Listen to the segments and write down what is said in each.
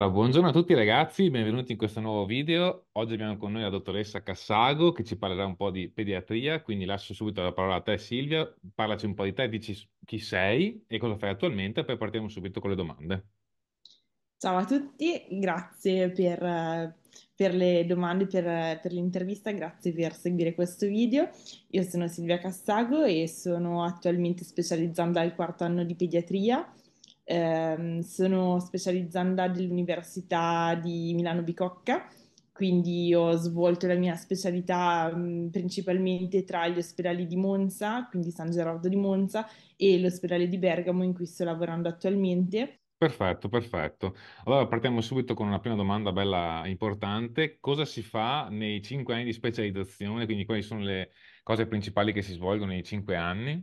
Buongiorno a tutti ragazzi, benvenuti in questo nuovo video. Oggi abbiamo con noi la dottoressa Cassago che ci parlerà un po' di pediatria, quindi lascio subito la parola a te Silvia, parlaci un po' di te, dici chi sei e cosa fai attualmente, poi partiamo subito con le domande. Ciao a tutti, grazie per, per le domande, per, per l'intervista, grazie per seguire questo video. Io sono Silvia Cassago e sono attualmente specializzando al quarto anno di pediatria eh, sono specializzanda dell'Università di Milano Bicocca, quindi ho svolto la mia specialità mh, mm, principalmente tra gli ospedali di Monza, quindi San Gerardo di Monza, e l'ospedale di Bergamo in cui sto lavorando attualmente. Perfetto, perfetto. Allora partiamo subito con una prima domanda bella importante. Cosa si fa nei cinque anni di specializzazione? Quindi quali sono le cose principali che si svolgono nei cinque anni?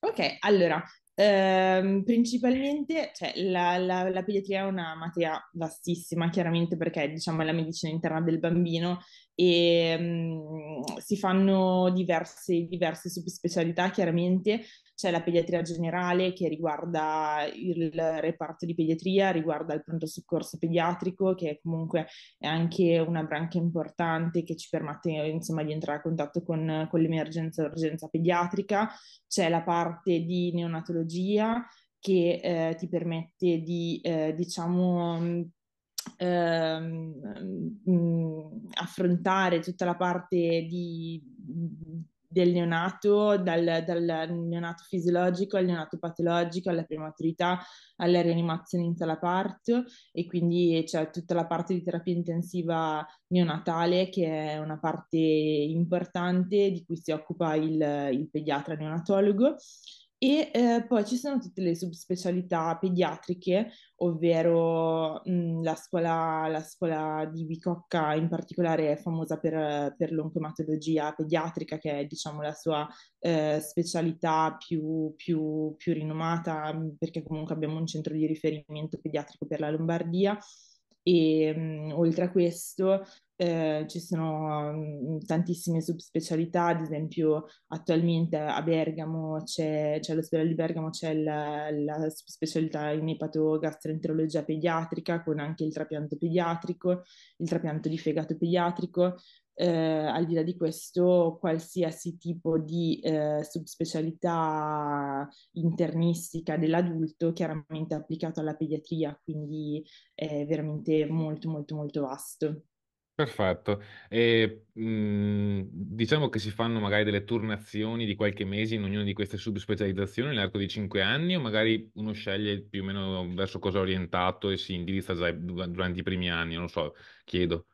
Ok, allora, Ehm, principalmente, cioè, la, la, la, pediatria è una materia vastissima, chiaramente perché diciamo, è la medicina interna del bambino e um, si fanno diverse, diverse subspecialità chiaramente, c'è la pediatria generale che riguarda il reparto di pediatria, riguarda il pronto soccorso pediatrico che è comunque è anche una branca importante che ci permette insomma di entrare a contatto con, con l'emergenza urgenza pediatrica, c'è la parte di neonatologia che eh, ti permette di eh, diciamo mm, ehm, mm, affrontare tutta la parte di, mm, del neonato, dal, dal, neonato fisiologico al neonato patologico, alla prematurità, alla rianimazione in sala parto e quindi c'è tutta la parte di terapia intensiva neonatale che è una parte importante di cui si occupa il, il pediatra neonatologo e eh, poi ci sono tutte le subspecialità pediatriche, ovvero mh, mm, la, scuola, la, scuola, di Bicocca in particolare è famosa per, per l'oncomatologia pediatrica, che è diciamo, la sua eh, specialità più, più, più rinomata, mm, perché comunque abbiamo un centro di riferimento pediatrico per la Lombardia e mh, mhmm, oltre a questo eh, ci sono mh, mhmm, tantissime subspecialità, ad esempio attualmente a Bergamo c'è, c'è all'ospedale di Bergamo c'è la, la subspecialità in epatogastroenterologia pediatrica con anche il trapianto pediatrico, il trapianto di fegato pediatrico, eh, al di là di questo, qualsiasi tipo di eh, subspecialità internistica dell'adulto chiaramente applicato alla pediatria, quindi è veramente molto molto molto vasto. Perfetto. E, mh, mhmm, diciamo che si fanno magari delle turnazioni di qualche mese in ognuna di queste subspecializzazioni nell'arco di cinque anni, o magari uno sceglie più o meno verso cosa è orientato e si indirizza già durante i primi anni, non lo so, chiedo.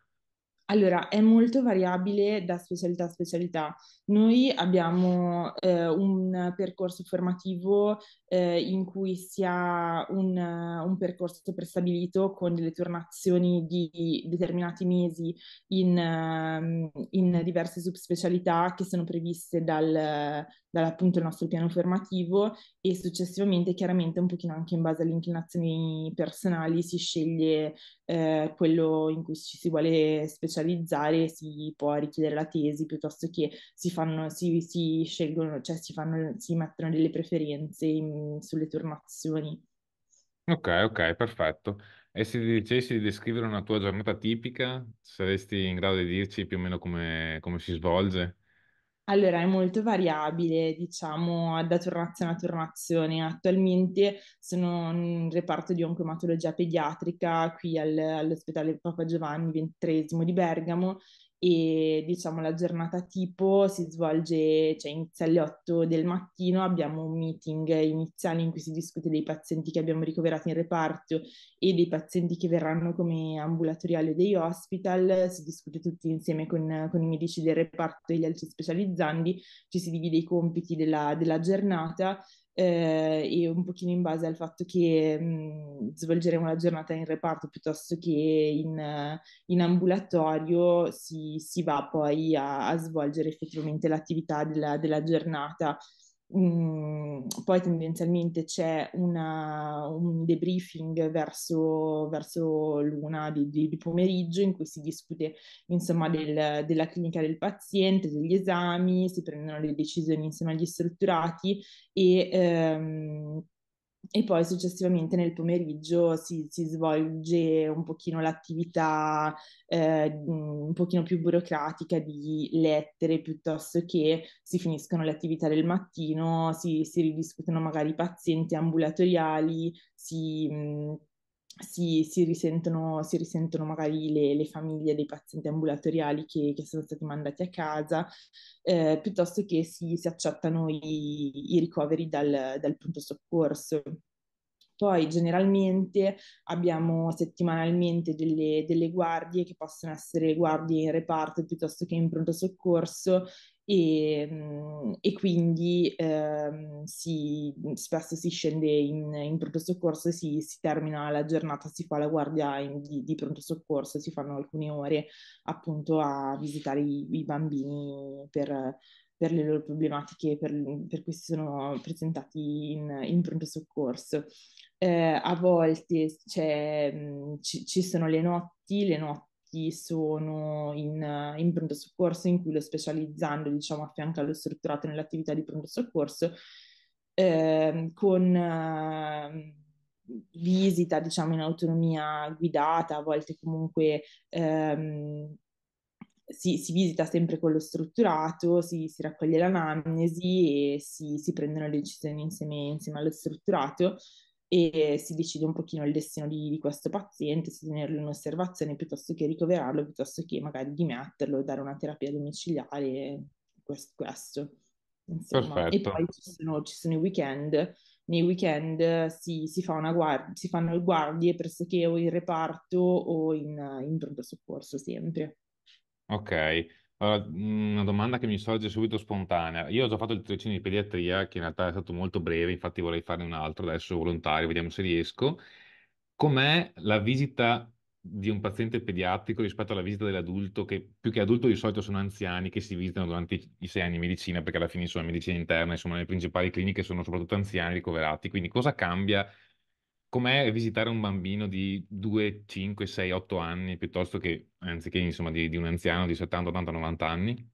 Allora, è molto variabile da specialità a specialità. Noi abbiamo eh, un percorso formativo eh, in cui si ha un, un, percorso prestabilito con delle tornazioni di determinati mesi in, ehm, in diverse subspecialità che sono previste dal, dall'appunto il nostro piano formativo e successivamente chiaramente un pochino anche in base alle inclinazioni personali si sceglie eh, quello in cui ci si vuole specializzare specializzare si può richiedere la tesi piuttosto che si fanno, si, si scelgono, cioè si, fanno, si mettono delle preferenze in, sulle turnazioni. Ok, ok, perfetto. E se ti dicessi di descrivere una tua giornata tipica, saresti in grado di dirci più o meno come, come si svolge? Allora, è molto variabile, diciamo, da tornazione a tornazione. Attualmente sono in reparto di oncoematologia pediatrica qui al- all'ospedale Papa Giovanni XXIII di Bergamo e diciamo la giornata tipo si svolge, cioè inizia alle 8 del mattino, abbiamo un meeting iniziale in cui si discute dei pazienti che abbiamo ricoverato in reparto e dei pazienti che verranno come ambulatoriali dei hospital, si discute tutti insieme con, con, i medici del reparto e gli altri specializzandi, ci si divide i compiti della, della giornata eh, un pochino in base al fatto che mh, svolgeremo la giornata in reparto piuttosto che in, in ambulatorio, si, si, va poi a, a svolgere effettivamente l'attività della, della giornata. Mm, poi tendenzialmente c'è una, un debriefing verso, verso l'una di, di, pomeriggio in cui si discute insomma del, della clinica del paziente, degli esami, si prendono le decisioni insieme agli strutturati e ehm, e poi successivamente nel pomeriggio si, si svolge un pochino l'attività eh, un pochino più burocratica di lettere piuttosto che si finiscono le attività del mattino, si, si ridiscutono magari i pazienti ambulatoriali, si... Mh, mm, si, si, risentono, si, risentono, magari le, le, famiglie dei pazienti ambulatoriali che, che sono stati mandati a casa, eh, piuttosto che si, si accettano i, i ricoveri dal, dal, punto soccorso. Poi generalmente abbiamo settimanalmente delle, delle guardie che possono essere guardie in reparto piuttosto che in pronto soccorso e, mm, e quindi eh, si, mm, spesso si scende in, in pronto soccorso si, si, termina la giornata, si fa la guardia in, di, di, pronto soccorso, si fanno alcune ore appunto a visitare i, i bambini per, per, le loro problematiche per, mm, per cui si sono presentati in, in pronto soccorso. Eh, a volte c- ci sono le notti, le notti medici sono in, in, pronto soccorso, in cui lo specializzando, diciamo, affianca allo strutturato nell'attività di pronto soccorso, eh, con eh, visita, diciamo, in autonomia guidata, a volte comunque ehm, si, si, visita sempre con lo strutturato, si, si raccoglie l'anamnesi e si, si prendono decisioni insieme, insieme allo strutturato e si decide un pochino il destino di, di questo paziente, se tenerlo in osservazione piuttosto che ricoverarlo, piuttosto che magari dimetterlo, dare una terapia domiciliare, questo. questo. Perfetto. E poi ci sono, ci sono, i weekend, nei weekend si, si, fa guard- si fanno guardie pressoché o in reparto o in, in pronto soccorso sempre. Ok, allora, una domanda che mi sorge subito spontanea. Io ho già fatto il tirocinio di pediatria, che in realtà è stato molto breve, infatti vorrei farne un altro adesso volontario, vediamo se riesco. Com'è la visita di un paziente pediatrico rispetto alla visita dell'adulto, che più che adulto di solito sono anziani che si visitano durante i sei anni di medicina, perché alla fine insomma medicina interna, insomma le principali cliniche sono soprattutto anziani ricoverati, quindi cosa cambia com'è visitare un bambino di 2, 5, 6, 8 anni piuttosto che, anziché insomma, di, di un anziano di 70, 80, 90 anni?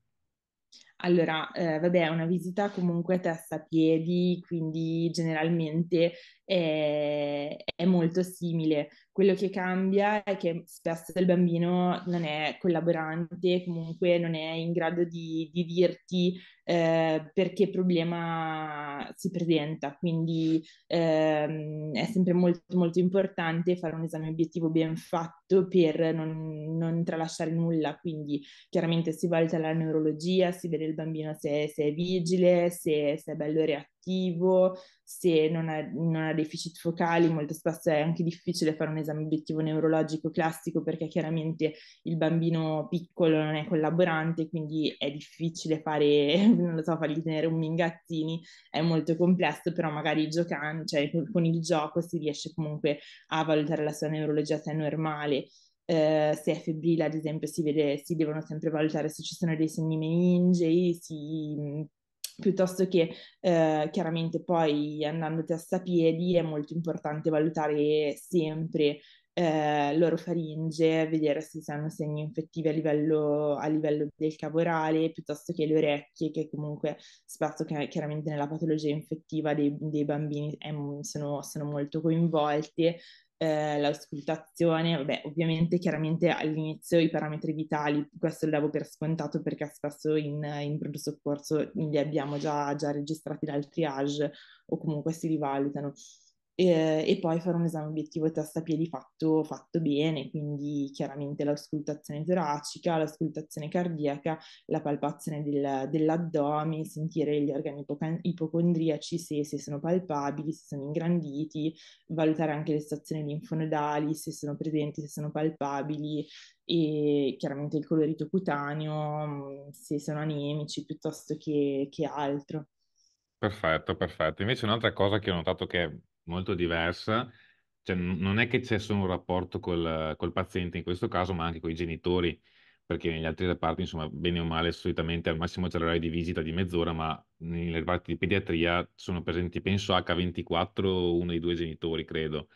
Allora, eh, vabbè, è una visita comunque testa a piedi, quindi generalmente è, eh, è, molto simile. Quello che cambia è che spesso il bambino non è collaborante, comunque non è in grado di, di dirti eh, perché problema si presenta, quindi ehm, è sempre molto molto importante fare un esame obiettivo ben fatto per non, non tralasciare nulla, quindi chiaramente si valuta la neurologia, si vede il bambino se, se è vigile, se, se, è bello reattivo, se non ha, non ha, deficit focali, molto spesso è anche difficile fare un esame obiettivo neurologico classico perché chiaramente il bambino piccolo non è collaborante, quindi è difficile fare, non lo so, fargli tenere un mingazzini, è molto complesso, però magari giocando, cioè con il gioco si riesce comunque a valutare la sua neurologia se è normale eh, se è febbrile ad esempio si, vede, si devono sempre valutare se ci sono dei segni meningei, si, mm, piuttosto che eh, chiaramente poi andando testa a piedi è molto importante valutare sempre eh, faringe, vedere se hanno segni infettivi a livello, a livello, del cavorale, piuttosto che le orecchie, che comunque spesso chiaramente nella patologia infettiva dei, dei bambini è, sono, sono, molto coinvolte, eh, l'auscultazione, vabbè, ovviamente chiaramente all'inizio i parametri vitali, questo lo davo per scontato perché spesso in, in pronto soccorso li abbiamo già, già registrati dal triage o comunque si rivalutano e, e poi fare un esame obiettivo testa-piedi fatto, fatto bene, quindi chiaramente l'auscultazione toracica, l'auscultazione cardiaca, la palpazione del, dell'addome, sentire gli organi ipoc- ipocondriaci se, se, sono palpabili, se sono ingranditi, valutare anche le stazioni linfonodali, se sono presenti, se sono palpabili e chiaramente il colorito cutaneo, mm, se sono anemici piuttosto che, che altro. Perfetto, perfetto. Invece un'altra cosa che ho notato che molto diversa, cioè, non è che c'è solo un rapporto col, col, paziente in questo caso, ma anche con i genitori, perché negli altri reparti, insomma, bene o male, solitamente al massimo c'è l'orario di visita di mezz'ora, ma nelle reparti di pediatria sono presenti, penso, H24 uno dei due genitori, credo.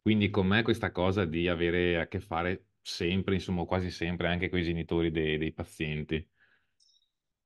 Quindi con me questa cosa di avere a che fare sempre, insomma, quasi sempre anche con i genitori dei, dei pazienti.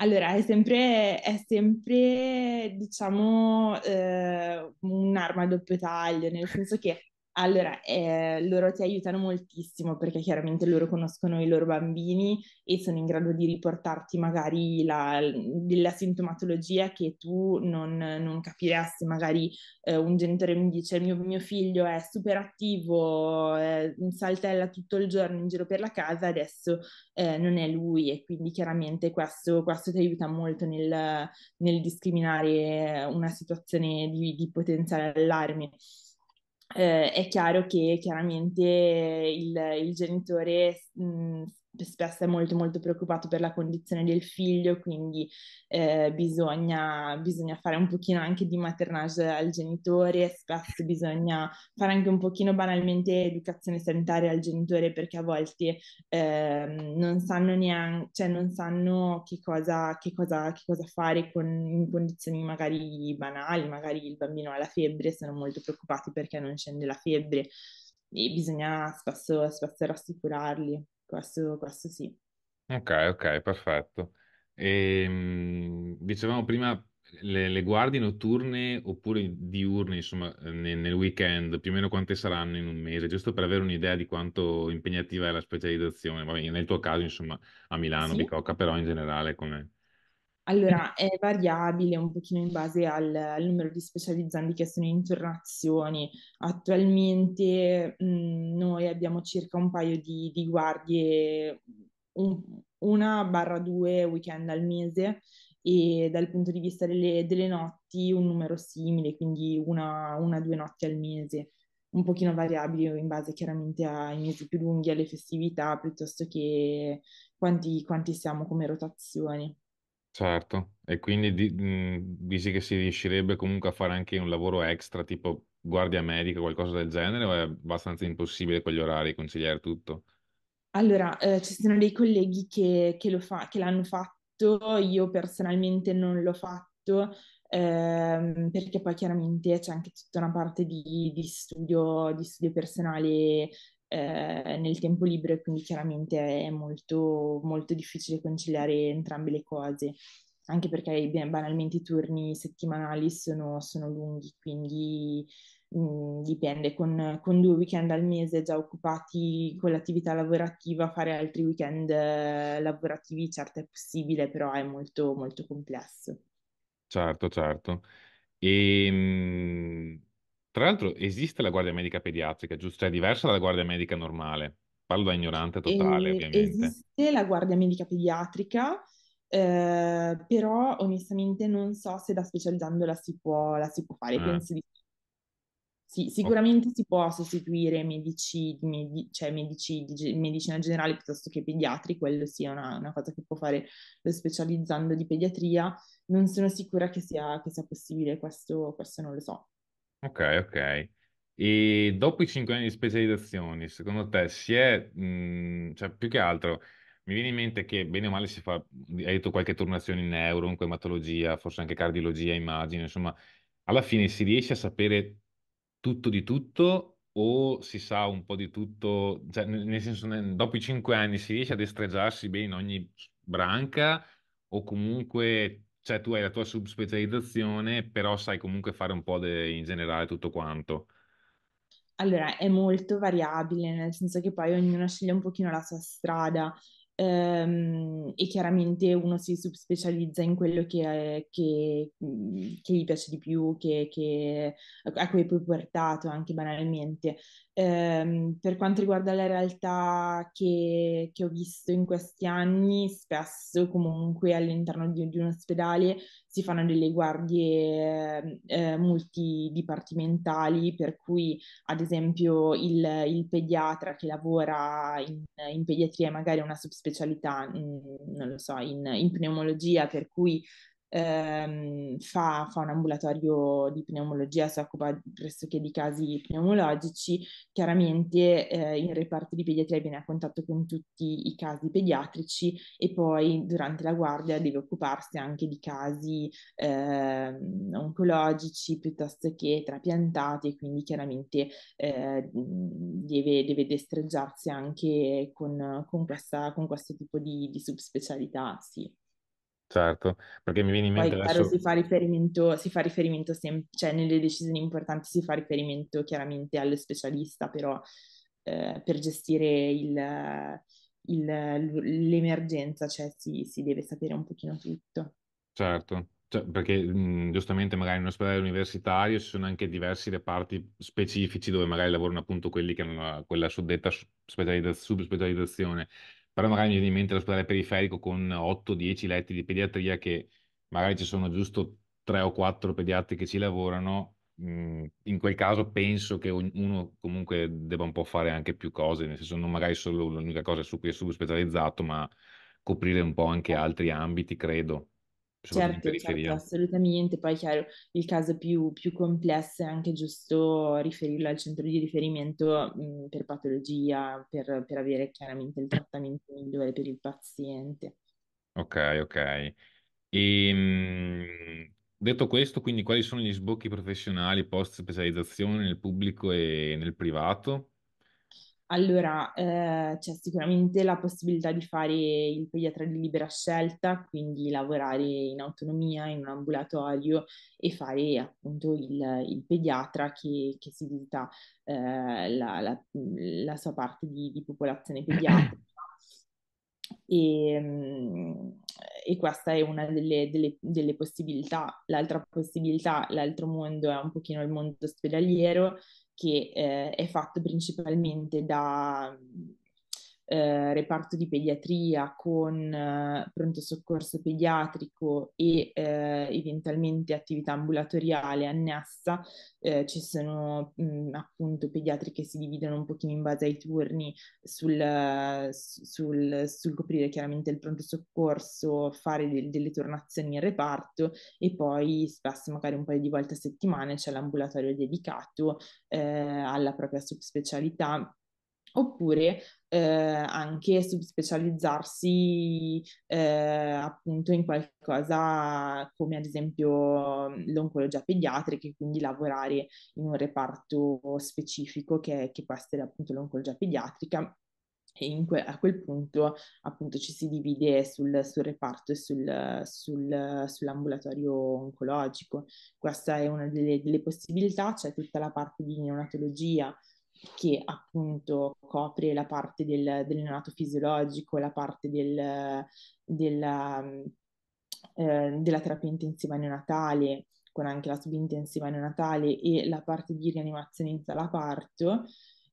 Allora, è sempre, è sempre diciamo, eh, un'arma a doppio taglio, nel senso che allora, eh, loro ti aiutano moltissimo perché chiaramente loro conoscono i loro bambini e sono in grado di riportarti magari la, della sintomatologia che tu non, non capiresti. Magari eh, un genitore mi dice mio, mio figlio è super attivo, eh, saltella tutto il giorno in giro per la casa, adesso eh, non è lui e quindi chiaramente questo, questo ti aiuta molto nel, nel, discriminare una situazione di, di potenziale allarme. Eh, è chiaro che chiaramente il, il genitore mh, spesso è molto molto preoccupato per la condizione del figlio, quindi eh, bisogna, bisogna, fare un pochino anche di maternage al genitore, spesso bisogna fare anche un pochino banalmente educazione sanitaria al genitore perché a volte eh, non sanno neanche, cioè non sanno che cosa, che cosa, che cosa fare con, in condizioni magari banali, magari il bambino ha la febbre, sono molto preoccupati perché non scende la febbre e bisogna spesso, spesso rassicurarli questo, questo sì. Ok, ok, perfetto. Ehm, dicevamo prima le, le guardie notturne oppure diurne, insomma, eh, ne- nel, weekend, più o meno quante saranno in un mese, giusto per avere un'idea di quanto impegnativa è la specializzazione. Vabbè, nel tuo caso, insomma, a Milano, Sì? Bicocca, però in generale come... Allora, è variabile un pochino in base al, al numero di specializzanti che sono in turnazioni. Attualmente mh, mhmm, noi abbiamo circa un paio di, di guardie, un, una barra due weekend al mese e dal punto di vista delle, delle notti un numero simile, quindi una, una due notti al mese un pochino variabile in base chiaramente ai mesi più lunghi, alle festività, piuttosto che quanti, quanti siamo come rotazioni. Certo, e quindi di- mhmm, dici che si riuscirebbe comunque a fare anche un lavoro extra, tipo guardia medica qualcosa del genere, o è abbastanza impossibile con gli orari conciliare tutto? Allora, eh, ci sono dei colleghi che, che lo fa- che l'hanno fatto, io personalmente non l'ho fatto, ehm, perché poi chiaramente c'è anche tutta una parte di, di studio, di studio personale eh, nel tempo libero e quindi chiaramente è molto, molto difficile conciliare entrambe le cose, anche perché banalmente i turni settimanali sono, sono lunghi, quindi mh, mm, dipende, con, con, due weekend al mese già occupati con l'attività lavorativa, fare altri weekend eh, lavorativi certo è possibile, però è molto, molto complesso. Certo, certo. E ehm, tra l'altro esiste la guardia medica pediatrica, giusto? Cioè, è diversa dalla guardia medica normale. Parlo da ignorante totale, e, ovviamente. Esiste la guardia medica pediatrica, eh, però onestamente non so se da specializzandola si può, la si può fare. Eh. Penso di sì, sicuramente okay. si può sostituire medici, med- cioè medici di medicina generale piuttosto che pediatri, quello sia una, una, cosa che può fare lo specializzando di pediatria. Non sono sicura che sia, che sia possibile, questo, questo non lo so. Ok, ok. E dopo i cinque anni di specializzazione, secondo te si è, mh, mhmm, cioè più che altro, mi viene in mente che bene o male si fa, hai detto qualche turnazione in neuro, in ematologia, forse anche cardiologia, immagino, insomma, alla fine si riesce a sapere tutto di tutto o si sa un po' di tutto, cioè nel senso, dopo i cinque anni si riesce a destreggiarsi bene in ogni branca o comunque cioè tu hai la tua subspecializzazione, però sai comunque fare un po' de- in generale tutto quanto. Allora, è molto variabile, nel senso che poi ognuno sceglie un pochino la sua strada. Ehm, e chiaramente uno si subspecializza in quello che, che, mhmm, che gli piace di più, che, che, a cui è poi portato anche banalmente. Ehm, per quanto riguarda la realtà che, ho visto in questi anni, spesso comunque all'interno di, di un ospedale si fanno delle guardie eh, multidipartimentali, per cui ad esempio il, il pediatra che lavora in, in pediatria è magari una subspecialità, in, mm, non lo so, in, in pneumologia, per cui ehm, fa, fa, un ambulatorio di pneumologia, si occupa pressoché di casi pneumologici, chiaramente eh, in reparto di pediatria viene a contatto con tutti i casi pediatrici e poi durante la guardia deve occuparsi anche di casi ehm, oncologici piuttosto che trapiantati e quindi chiaramente eh, deve, deve, destreggiarsi anche con, con, questa, con questo tipo di, di subspecialità, sì. Certo, perché mi viene in Poi, mente chiaro, adesso... si fa riferimento, si fa riferimento sempre, cioè nelle decisioni importanti si fa riferimento chiaramente allo specialista, però eh, per gestire il, il, l'emergenza, cioè si, si, deve sapere un pochino tutto. Certo, cioè, perché mh, mhmm, giustamente magari in un ospedale universitario ci sono anche diversi reparti specifici dove magari lavorano appunto quelli che hanno quella suddetta specializzazione, subspecializzazione però magari mi viene in mente l'ospedale periferico con 8-10 letti di pediatria che magari ci sono giusto 3 o 4 pediatri che ci lavorano, mm, in quel caso penso che uno comunque debba un po' fare anche più cose, nel senso non magari solo l'unica cosa su cui è subspecializzato, ma coprire un po' anche eh. altri ambiti, credo. Certo, certo, assolutamente. Poi chiaro, il caso più, più, complesso è anche giusto riferirlo al centro di riferimento mh, mm, per patologia, per, per, avere chiaramente il trattamento migliore per il paziente. Ok, ok. E, ehm, detto questo, quindi quali sono gli sbocchi professionali post specializzazione nel pubblico e nel privato? Allora, eh, c'è sicuramente la possibilità di fare il pediatra di libera scelta, quindi lavorare in autonomia in un ambulatorio e fare appunto il, il pediatra che, che, si visita eh, la, la, mm, la, sua parte di, di popolazione pediatrica. E, ehm, e, questa è una delle, delle, delle, possibilità. L'altra possibilità, l'altro mondo è un pochino il mondo ospedaliero, che eh, è fatto principalmente da eh, reparto di pediatria con eh, pronto soccorso pediatrico e eh, eventualmente attività ambulatoriale annessa, eh, ci sono mh, mm, appunto pediatri che si dividono un pochino in base ai turni sul, sul, sul coprire chiaramente il pronto soccorso, fare de- delle tornazioni in reparto e poi spesso magari un paio di volte a settimana c'è l'ambulatorio dedicato eh, alla propria subspecialità oppure eh, anche subspecializzarsi eh, appunto in qualcosa come ad esempio l'oncologia pediatrica e quindi lavorare in un reparto specifico che, che può essere appunto l'oncologia pediatrica e que- a quel punto appunto ci si divide sul, sul reparto e sul, sul, sull'ambulatorio oncologico. Questa è una delle, delle possibilità, c'è cioè tutta la parte di neonatologia che appunto copre la parte del, del neonato fisiologico, la parte del, della, ehm, eh, della terapia intensiva neonatale, con anche la subintensiva neonatale e la parte di rianimazione in sala parto,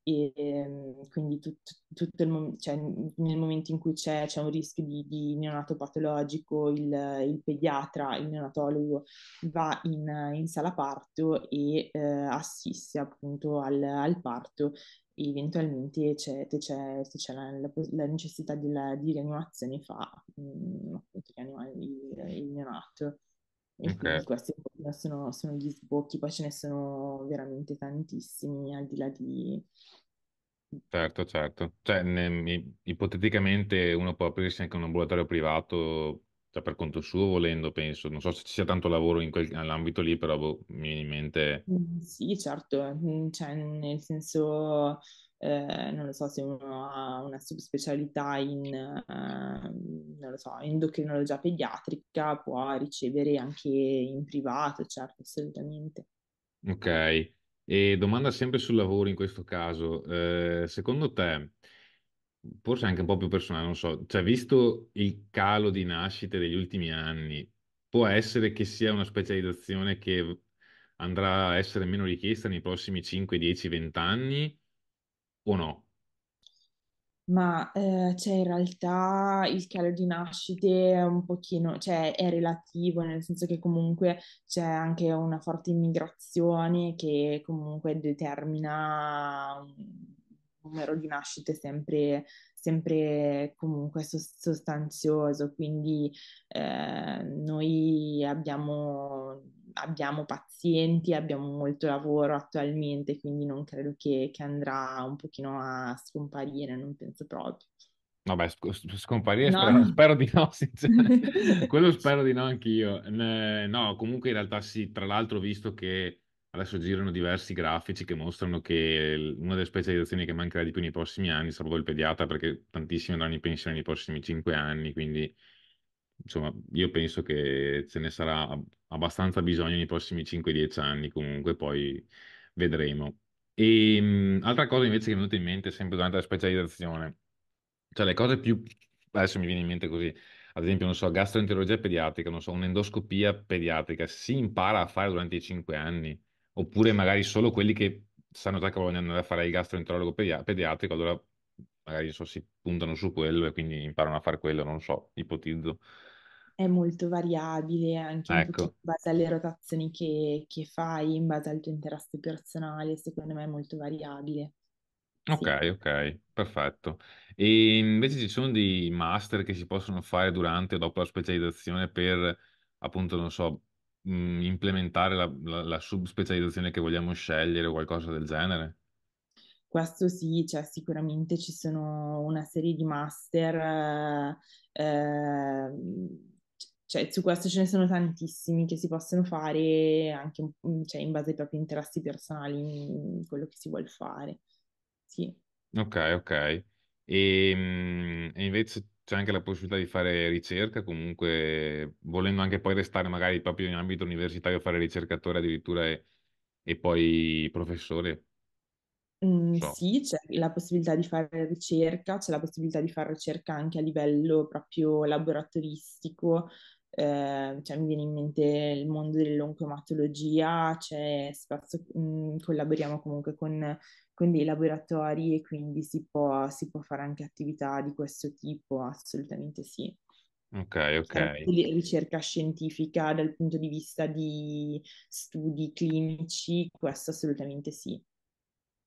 e ehm, quindi tut, tutto il, cioè, nel momento in cui c'è, c'è un rischio di, di neonato patologico, il, il, pediatra, il neonatologo va in, in sala parto e eh, assiste appunto al, al parto eventualmente c'è, c'è, se c'è la, la, la necessità della, di rianimazione fa mh, mm, appunto, il, il neonato. E okay. quindi questi sono, sono, gli sbocchi, poi ce ne sono veramente tantissimi, al di là di... Certo, certo. Cioè, ne, ipoteticamente uno può aprirsi anche un ambulatorio privato cioè per conto suo volendo, penso. Non so se ci sia tanto lavoro in quel, nell'ambito lì, però boh, minimamente... Mm, sì, certo. Mm, cioè, nel senso eh, non lo so se uno ha una subspecialità in, eh, so, endocrinologia pediatrica, può ricevere anche in privato, certo, assolutamente. Ok, e domanda sempre sul lavoro in questo caso, eh, secondo te, forse anche un po' più personale, non so, cioè visto il calo di nascite degli ultimi anni, può essere che sia una specializzazione che andrà a essere meno richiesta nei prossimi 5, 10, 20 anni? o no? Ma eh, cioè in realtà il calo di nascite è un pochino, cioè è relativo, nel senso che comunque c'è anche una forte immigrazione che comunque determina un numero di nascite sempre, sempre comunque sostanzioso, quindi eh, noi abbiamo abbiamo pazienti, abbiamo molto lavoro attualmente, quindi non credo che, che andrà un pochino a scomparire, non penso proprio. Vabbè, scomparire no. spero, spero, di no, quello spero di no anch'io. No, comunque in realtà sì, tra l'altro visto che adesso girano diversi grafici che mostrano che una delle specializzazioni che mancherà di più nei prossimi anni sarà proprio il pediatra perché tantissimi andranno in pensione nei prossimi cinque anni, quindi insomma io penso che ce ne sarà abbastanza bisogno nei prossimi 5-10 anni, comunque poi vedremo. E, ehm, mh, altra cosa invece che mi è venuta in mente sempre durante la specializzazione, cioè le cose più, adesso mi viene in mente così, ad esempio, non so, gastroenterologia pediatrica, non so, un'endoscopia pediatrica, si impara a fare durante i 5 anni, oppure magari solo quelli che sanno già che vogliono andare a fare il gastroenterologo pedia- pediatrico, allora magari so, si puntano su quello e quindi imparano a fare quello, non so, ipotizzo è molto variabile anche ecco. in base alle rotazioni che, che, fai, in base al tuo interesse personale, secondo me è molto variabile. Ok, sì. ok, perfetto. E invece ci sono dei master che si possono fare durante o dopo la specializzazione per, appunto, non so, mh, mm, implementare la, la, la subspecializzazione che vogliamo scegliere o qualcosa del genere? Questo sì, cioè sicuramente ci sono una serie di master eh, eh, cioè, su questo ce ne sono tantissimi che si possono fare anche mm, cioè, in base ai propri interessi personali, in quello che si vuole fare. Sì. Ok, ok. E, mm, e, invece c'è anche la possibilità di fare ricerca, comunque volendo anche poi restare magari proprio in ambito universitario, fare ricercatore addirittura e, e poi professore. Mm, so. Sì, c'è la possibilità di fare ricerca, c'è la possibilità di fare ricerca anche a livello proprio laboratoristico, Ehm, cioè, mi viene in mente il mondo dell'oncomatologia, cioè, spesso mh, mhmm, collaboriamo comunque con, con, dei laboratori e quindi si può, si può, fare anche attività di questo tipo, assolutamente sì. Ok, ok. Ricerca scientifica dal punto di vista di studi clinici, questo assolutamente sì.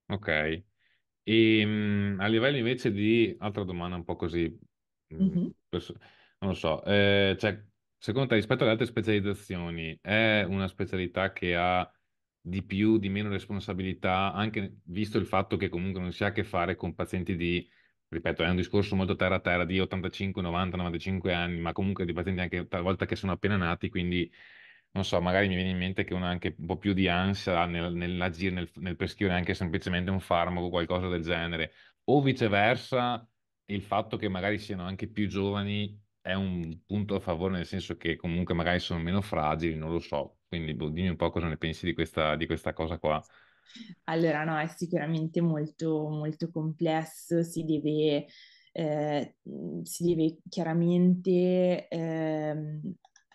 Ok. E mh, mhmm, a livello invece di altra domanda un po' così, mm-hmm. pers- non lo so, eh, cioè Secondo te, rispetto alle altre specializzazioni, è una specialità che ha di più, di meno responsabilità, anche visto il fatto che comunque non si ha a che fare con pazienti di, ripeto, è un discorso molto terra a terra, di 85, 90, 95 anni, ma comunque di pazienti anche talvolta che sono appena nati, quindi non so, magari mi viene in mente che uno ha anche un po' più di ansia nel, nell'agire, nel, nel prescrivere anche semplicemente un farmaco, o qualcosa del genere, o viceversa, il fatto che magari siano anche più giovani è un punto a favore nel senso che comunque magari sono meno fragili, non lo so. Quindi boh, dimmi un po' cosa ne pensi di questa, di questa cosa qua. Allora, no, è sicuramente molto, molto complesso, si deve, eh, mhmm, si deve chiaramente eh,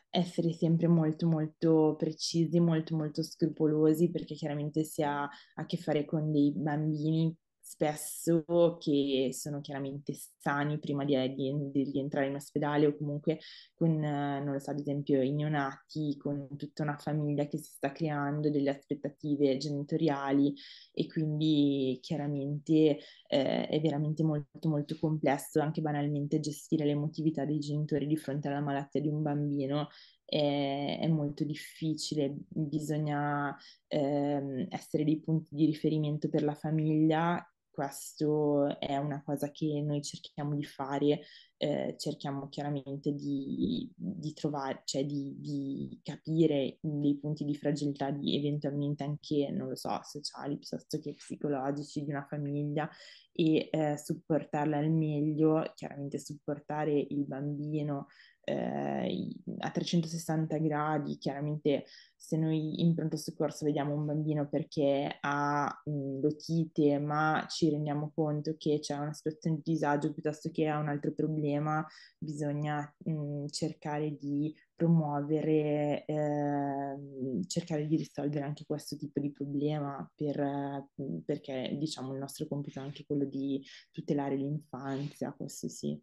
essere sempre molto, molto precisi, molto, molto scrupolosi, perché chiaramente si ha a che fare con dei bambini spesso che sono chiaramente sani prima di, di, di, rientrare in ospedale o comunque con, non lo so, ad esempio i neonati, con tutta una famiglia che si sta creando, delle aspettative genitoriali e quindi chiaramente eh, è veramente molto molto complesso anche banalmente gestire l'emotività dei genitori di fronte alla malattia di un bambino è, molto difficile, bisogna ehm, essere dei punti di riferimento per la famiglia questo è una cosa che noi cerchiamo di fare eh, cerchiamo chiaramente di, di trovare, cioè di, di, capire dei punti di fragilità di eventualmente anche, non lo so, sociali piuttosto che psicologici di una famiglia e eh, supportarla al meglio, chiaramente supportare il bambino eh, a 360 gradi, chiaramente se noi in pronto soccorso vediamo un bambino perché ha mh, l'otite ma ci rendiamo conto che c'è una situazione di disagio piuttosto che ha un altro problema problema bisogna mh, cercare di promuovere, eh, cercare di risolvere anche questo tipo di problema per, perché diciamo il nostro compito è anche quello di tutelare l'infanzia, questo sì.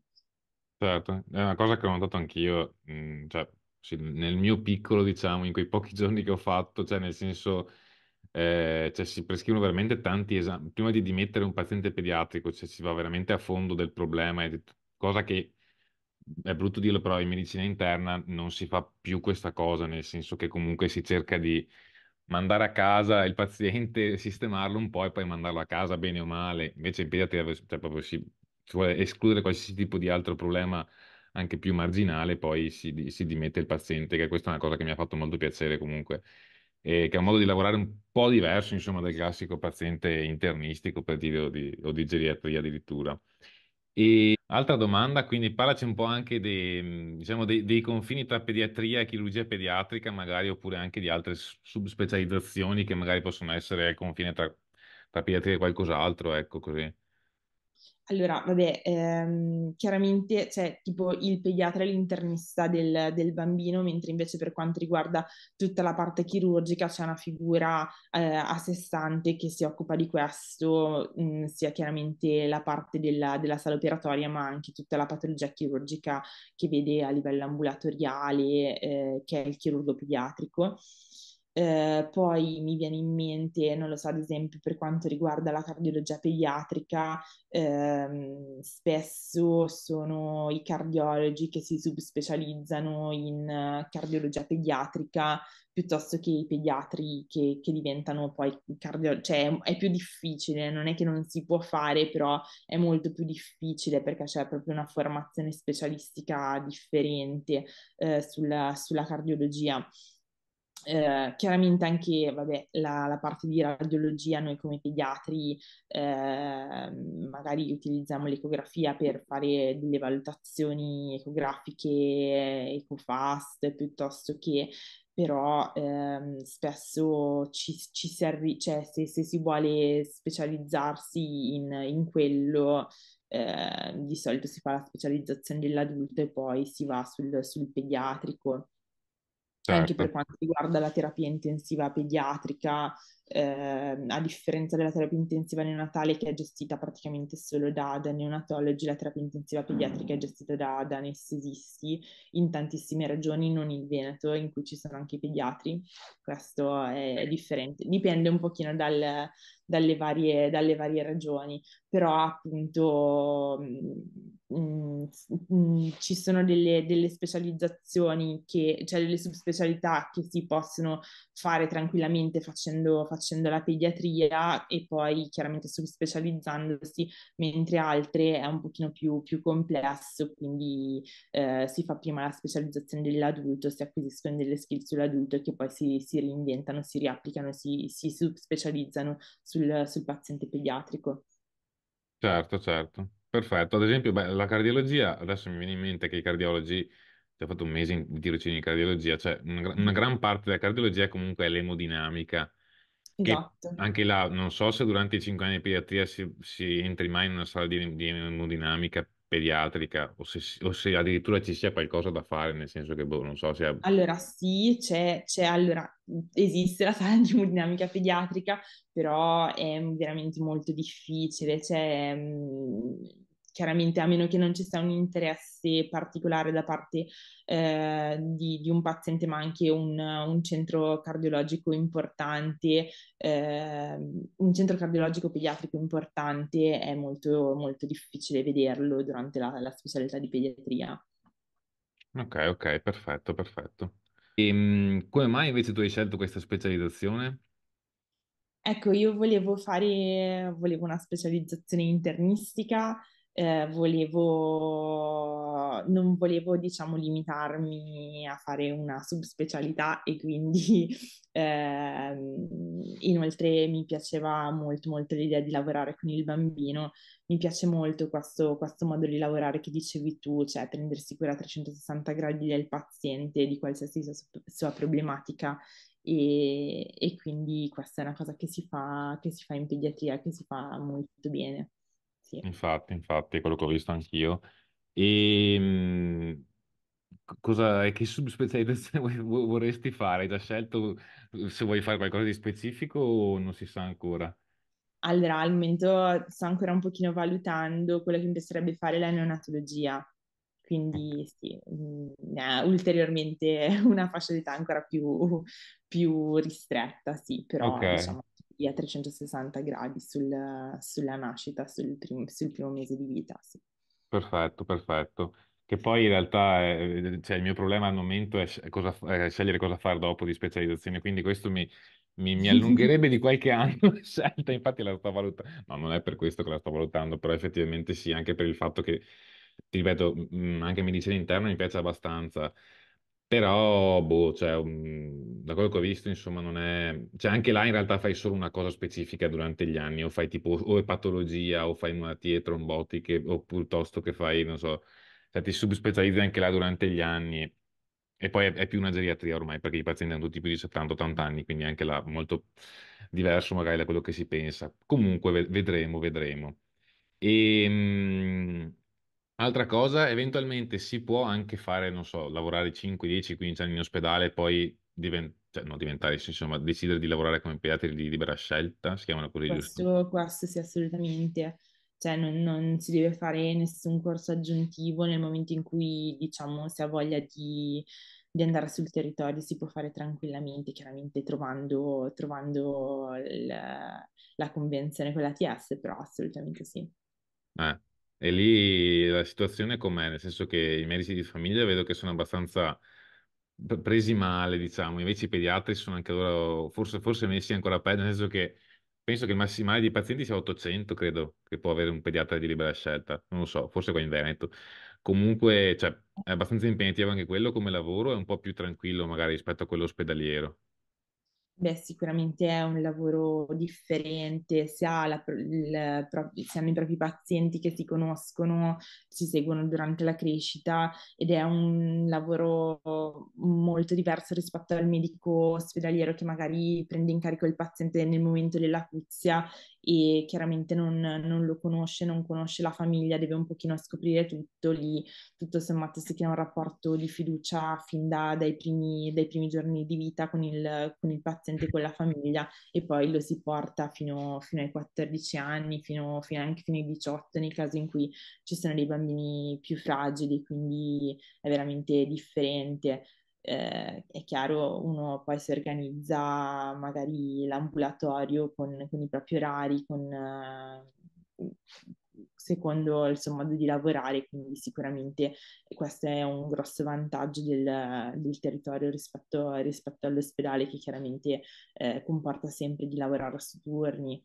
Certo, è una cosa che ho notato anch'io, mh, cioè, sì, nel mio piccolo, diciamo, in quei pochi giorni che ho fatto, cioè nel senso... Eh, cioè si prescrivono veramente tanti esami. Prima di dimettere un paziente pediatrico, cioè si va veramente a fondo del problema e di t- cosa che è brutto dirlo, però in medicina interna non si fa più questa cosa, nel senso che comunque si cerca di mandare a casa il paziente, sistemarlo un po' e poi mandarlo a casa bene o male. Invece in pediatria cioè, proprio si, si vuole escludere qualsiasi tipo di altro problema anche più marginale, poi si, si, dimette il paziente, che questa è una cosa che mi ha fatto molto piacere comunque, e che è un modo di lavorare un po' diverso, insomma, dal classico paziente internistico, per dire, o di, o di geriatria addirittura. E altra domanda, quindi parlaci un po' anche dei, mhmm, diciamo, dei, dei confini tra pediatria e chirurgia pediatrica, magari, oppure anche di altre subspecializzazioni che magari possono essere al confine tra, tra pediatria e qualcos'altro, ecco così. Allora, vabbè, ehm, chiaramente c'è cioè, tipo il pediatra e l'internista del, del, bambino, mentre invece per quanto riguarda tutta la parte chirurgica c'è una figura eh, a sé stante che si occupa di questo, mh, mm, sia chiaramente la parte della, della, sala operatoria, ma anche tutta la patologia chirurgica che vede a livello ambulatoriale, eh, che è il chirurgo pediatrico. Ehm, poi mi viene in mente, non lo so, ad esempio per quanto riguarda la cardiologia pediatrica, ehm, spesso sono i cardiologi che si subspecializzano in cardiologia pediatrica piuttosto che i pediatri che, che diventano poi cardiologi, cioè è più difficile, non è che non si può fare, però è molto più difficile perché c'è proprio una formazione specialistica differente eh, sulla, sulla cardiologia eh, chiaramente anche vabbè, la, la, parte di radiologia, noi come pediatri eh, magari utilizziamo l'ecografia per fare delle valutazioni ecografiche, eh, ecofast, piuttosto che però ehm, spesso ci, ci si cioè, se, se, si vuole specializzarsi in, in quello, eh, di solito si fa la specializzazione dell'adulto e poi si va sul, sul pediatrico Certo. anche per certo. quanto riguarda la terapia intensiva pediatrica eh, a differenza della terapia intensiva neonatale che è gestita praticamente solo da, da neonatologi, la terapia intensiva pediatrica è mm. gestita da, da anestesisti in tantissime regioni, non in Veneto, in cui ci sono anche i pediatri. Questo è, è differente, dipende un pochino dal, dalle, varie, dalle varie regioni, però appunto... Mm, mm, mm, ci sono delle, delle, specializzazioni che, cioè delle subspecialità che si possono fare tranquillamente facendo, facendo facendo la pediatria e poi chiaramente specializzandosi, mentre altre è un pochino più, più complesso, quindi eh, si fa prima la specializzazione dell'adulto, si acquisiscono delle skill sull'adulto che poi si, si reinventano, si riapplicano, si, si subspecializzano sul, sul paziente pediatrico. Certo, certo. Perfetto. Ad esempio, beh, la cardiologia, adesso mi viene in mente che i cardiologi, ho fatto un mese di tirocinio in cardiologia, cioè una, una, mm. gran parte della cardiologia è comunque l'emodinamica, Esatto. anche là, non so se durante i cinque anni di pediatria si, si entri mai in una sala di, di emodinamica pediatrica o se, o se, addirittura ci sia qualcosa da fare, nel senso che boh, non so se... Allora sì, c'è, c'è, allora, esiste la sala di emodinamica pediatrica, però è veramente molto difficile, c'è... Mh mm, chiaramente a meno che non ci sia un interesse particolare da parte eh, di, di, un paziente, ma anche un, un centro cardiologico importante, eh, un centro cardiologico pediatrico importante, è molto, molto difficile vederlo durante la, la specialità di pediatria. Ok, ok, perfetto, perfetto. E, ehm, come mai invece tu hai scelto questa specializzazione? Ecco, io volevo fare, volevo una specializzazione internistica eh, volevo, non volevo, diciamo, limitarmi a fare una subspecialità e quindi eh, inoltre mi piaceva molto, molto l'idea di lavorare con il bambino, mi piace molto questo, questo modo di lavorare che dicevi tu, cioè prendersi cura a 360 gradi del paziente, di qualsiasi sua, sua problematica e, e, quindi questa è una cosa che si fa, che si fa in pediatria, che si fa molto bene. Infatti, infatti, è quello che ho visto anch'io. E ehm, cosa, e che subspecializzazione vorresti fare? Hai già scelto se vuoi fare qualcosa di specifico o non si sa ancora? Allora, al momento sto ancora un pochino valutando quello che mi piacerebbe fare la neonatologia, quindi sì, mm, eh, ulteriormente una fascia d'età ancora più, più ristretta, sì, però Ok. diciamo sì, a 360 gradi sul, sulla nascita, sul primo, sul primo, mese di vita. Sì. Perfetto, perfetto. Che poi in realtà è, eh, eh, cioè, il mio problema al momento è, cosa, è, scegliere cosa fare dopo di specializzazione, quindi questo mi, mi, mi allungherebbe di qualche anno la scelta, infatti la sto valutando, ma non è per questo che la sto valutando, però effettivamente sì, anche per il fatto che, ti ripeto, anche medicina interna mi piace abbastanza, però, boh, cioè, um, da quello che ho visto, insomma, non è... Cioè, anche là in realtà fai solo una cosa specifica durante gli anni, o fai tipo, o è patologia, o fai malattie trombotiche, o piuttosto che fai, non so, cioè ti subspecializzi anche là durante gli anni. E poi è, più una geriatria ormai, perché i pazienti hanno tutti più di 70-80 anni, quindi anche là molto diverso magari da quello che si pensa. Comunque vedremo, vedremo. E... Ehm, Altra cosa, eventualmente si può anche fare, non so, lavorare 5, 10, 15 anni in ospedale e poi diven- cioè, no, diventare, insomma, decidere di lavorare come pediatri di libera scelta, si chiamano così, giusto? Questo, questo sì, assolutamente. Cioè, non, non si deve fare nessun corso aggiuntivo nel momento in cui, diciamo, si ha voglia di, di andare sul territorio, si può fare tranquillamente, chiaramente trovando, trovando la, la convenzione con l'ATS, però assolutamente sì. Eh, e lì la situazione com'è? Nel senso che i medici di famiglia vedo che sono abbastanza presi male, diciamo, invece i pediatri sono anche loro, forse, forse messi ancora peggio, nel senso che penso che il massimale di pazienti sia 800, credo, che può avere un pediatra di libera scelta, non lo so, forse qua in Veneto. Comunque, cioè, è abbastanza impegnativo anche quello come lavoro, è un po' più tranquillo magari rispetto a quello ospedaliero. Beh, sicuramente è un lavoro differente, si, ha la, il, pro, hanno i propri pazienti che si conoscono, si seguono durante la crescita ed è un lavoro molto diverso rispetto al medico ospedaliero che magari prende in carico il paziente nel momento dell'acuzia e chiaramente non, non, lo conosce, non conosce la famiglia, deve un pochino scoprire tutto lì, tutto sommato si crea un rapporto di fiducia fin da, dai, primi, dai, primi, giorni di vita con il, con il paziente con la famiglia e poi lo si porta fino, fino ai 14 anni, fino, fino anche fino ai 18 nei casi in cui ci sono dei bambini più fragili, quindi è veramente differente eh, è chiaro, uno poi si organizza magari l'ambulatorio con, con i propri orari, con, eh, secondo il suo modo di lavorare, quindi sicuramente questo è un grosso vantaggio del, del territorio rispetto, rispetto, all'ospedale che chiaramente eh, comporta sempre di lavorare su turni,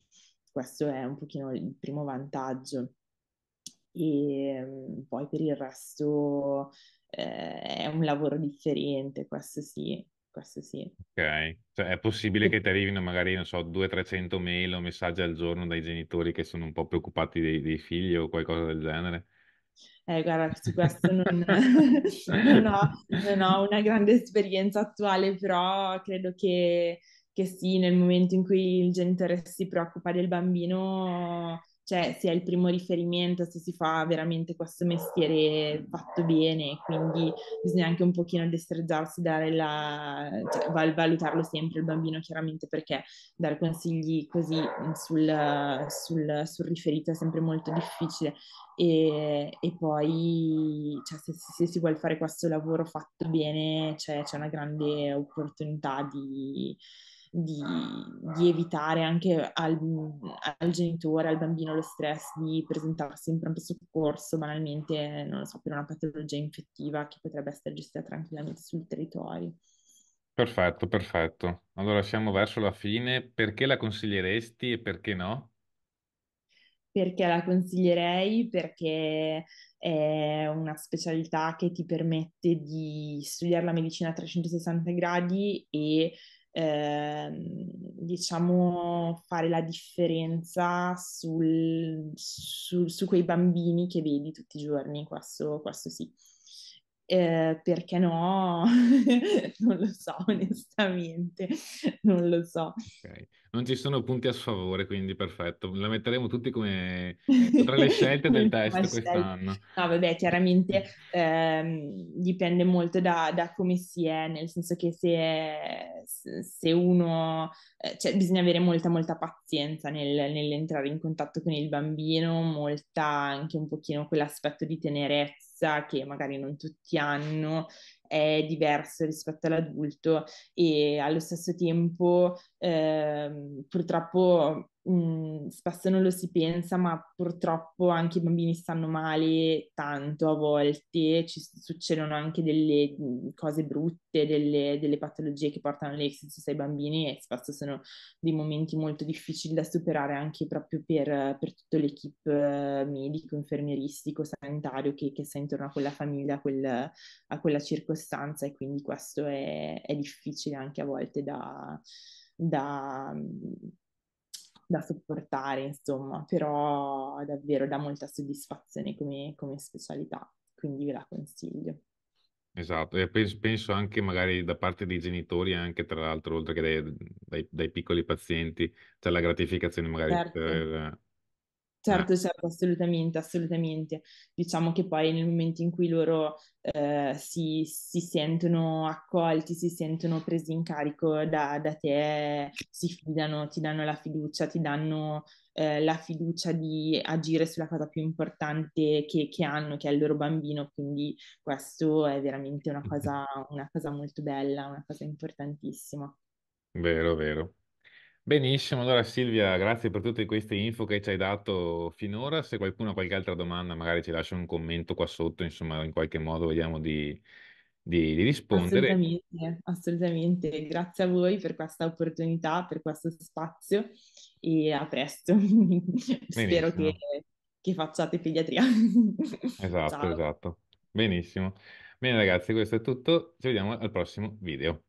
questo è un pochino il primo vantaggio e mhmm, poi per il resto eh, è un lavoro differente, questo sì, questo sì. Ok, cioè è possibile che ti arrivino magari, non so, 200-300 mail o messaggi al giorno dai genitori che sono un po' preoccupati dei, dei figli o qualcosa del genere? Eh, guarda, su questo non, non, ho, non, ho, una grande esperienza attuale, però credo che, che sì, nel momento in cui il genitore si preoccupa del bambino cioè sia il primo riferimento se si fa veramente questo mestiere fatto bene, quindi bisogna anche un pochino destreggiarsi, dare la, cioè, val- valutarlo sempre il bambino chiaramente perché dare consigli così mm, sul, sul, sul riferito è sempre molto difficile e, e poi cioè, se, se, si vuole fare questo lavoro fatto bene cioè, c'è una grande opportunità di di, di evitare anche al, al, genitore, al bambino lo stress di presentarsi in pronto soccorso banalmente, non lo so, per una patologia infettiva che potrebbe essere gestita tranquillamente sul territorio. Perfetto, perfetto. Allora siamo verso la fine. Perché la consiglieresti e perché no? Perché la consiglierei? Perché è una specialità che ti permette di studiare la medicina a 360 gradi e Ehm, diciamo, fare la differenza sul, su, su, quei bambini che vedi tutti i giorni, questo, questo sì eh, perché no? non lo so, onestamente, non lo so. Okay. Non ci sono punti a sfavore, quindi perfetto. La metteremo tutti come eh, tra le scelte del test quest'anno. No, vabbè, chiaramente ehm, dipende molto da, da, come si è, nel senso che se, se uno... Eh, cioè, bisogna avere molta, molta pazienza nel, nell'entrare in contatto con il bambino, molta anche un pochino quell'aspetto di tenerezza sicurezza che magari non tutti hanno, è diverso rispetto all'adulto e allo stesso tempo eh, purtroppo mh, mm, spesso non lo si pensa, ma purtroppo anche i bambini stanno male tanto a volte, ci succedono anche delle mm, cose brutte, delle, delle patologie che portano all'exis ai bambini e spesso sono dei momenti molto difficili da superare anche proprio per, per tutto l'equipe eh, medico, infermieristico, sanitario che, che sta intorno a quella famiglia, a, quel, a quella circostanza e quindi questo è, è difficile anche a volte da, da mm, da sopportare, insomma, però davvero dà molta soddisfazione come, come specialità, quindi ve la consiglio. Esatto, e penso, penso, anche magari da parte dei genitori, anche tra l'altro, oltre che dai, dai, dai piccoli pazienti, c'è la gratificazione magari certo. per eh. Certo, certo, assolutamente, assolutamente. Diciamo che poi nel momento in cui loro eh, si, si, sentono accolti, si sentono presi in carico da, da, te, si fidano, ti danno la fiducia, ti danno eh, la fiducia di agire sulla cosa più importante che, che, hanno, che è il loro bambino. Quindi questo è veramente una mm-hmm. cosa, una cosa molto bella, una cosa importantissima. Vero, vero. Benissimo, allora Silvia, grazie per tutte queste info che ci hai dato finora. Se qualcuno ha qualche altra domanda, magari ci lascia un commento qua sotto, insomma, in qualche modo vediamo di, di, di rispondere. Assolutamente, assolutamente. Grazie a voi per questa opportunità, per questo spazio e a presto. Spero che, che, facciate pediatria. Esatto, Ciao. esatto. Benissimo. Bene ragazzi, questo è tutto. Ci vediamo al prossimo video.